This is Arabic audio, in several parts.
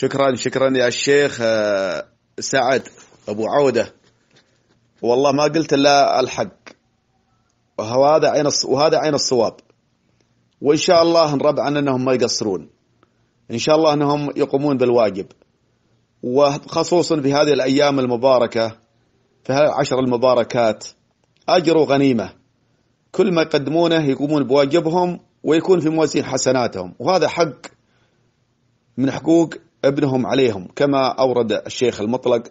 شكرا شكرا يا الشيخ آه، سعد أبو عودة والله ما قلت إلا الحق وهذا عين وهذا عين الصواب وإن شاء الله ان عن أنهم ما يقصرون إن شاء الله أنهم يقومون بالواجب وخصوصا في هذه الأيام المباركة في هذه العشر المباركات أجر وغنيمة كل ما يقدمونه يقومون بواجبهم ويكون في موازين حسناتهم وهذا حق من حقوق ابنهم عليهم كما أورد الشيخ المطلق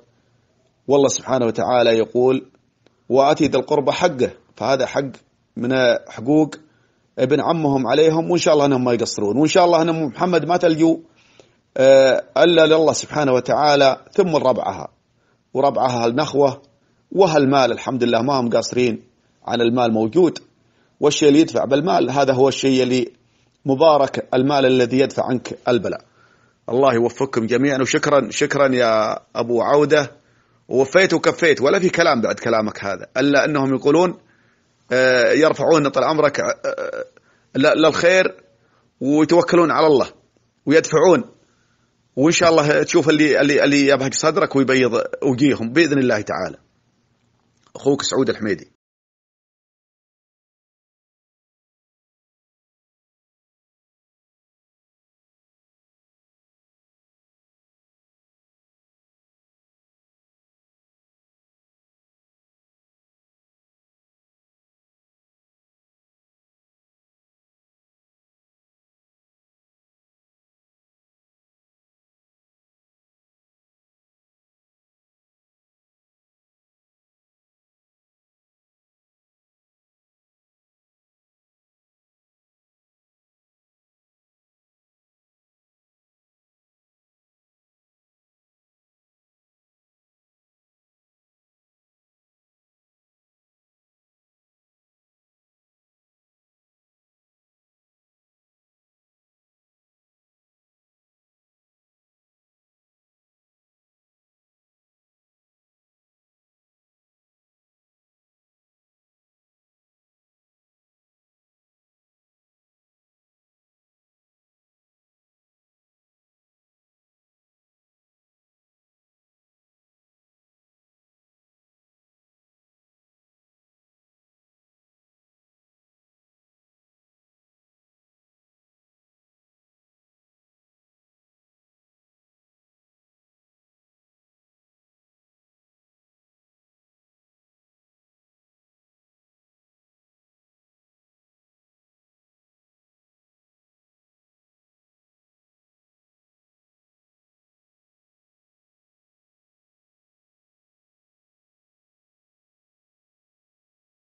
والله سبحانه وتعالى يقول وآتي ذا القربى حقه فهذا حق من حقوق ابن عمهم عليهم وإن شاء الله أنهم ما يقصرون وإن شاء الله أن محمد ما تلجوا آه، ألا لله سبحانه وتعالى ثم ربعها وربعها النخوة وهالمال الحمد لله ما هم قاصرين عن المال موجود والشيء اللي يدفع بالمال هذا هو الشيء اللي مبارك المال الذي يدفع عنك البلاء الله يوفقكم جميعا وشكرا شكرا يا أبو عودة ووفيت وكفيت ولا في كلام بعد كلامك هذا إلا أنهم يقولون آه، يرفعون طال عمرك آه، آه، للخير ويتوكلون على الله ويدفعون وإن شاء الله تشوف اللي اللي اللي يبهج صدرك ويبيض وجيههم بإذن الله تعالى أخوك سعود الحميدي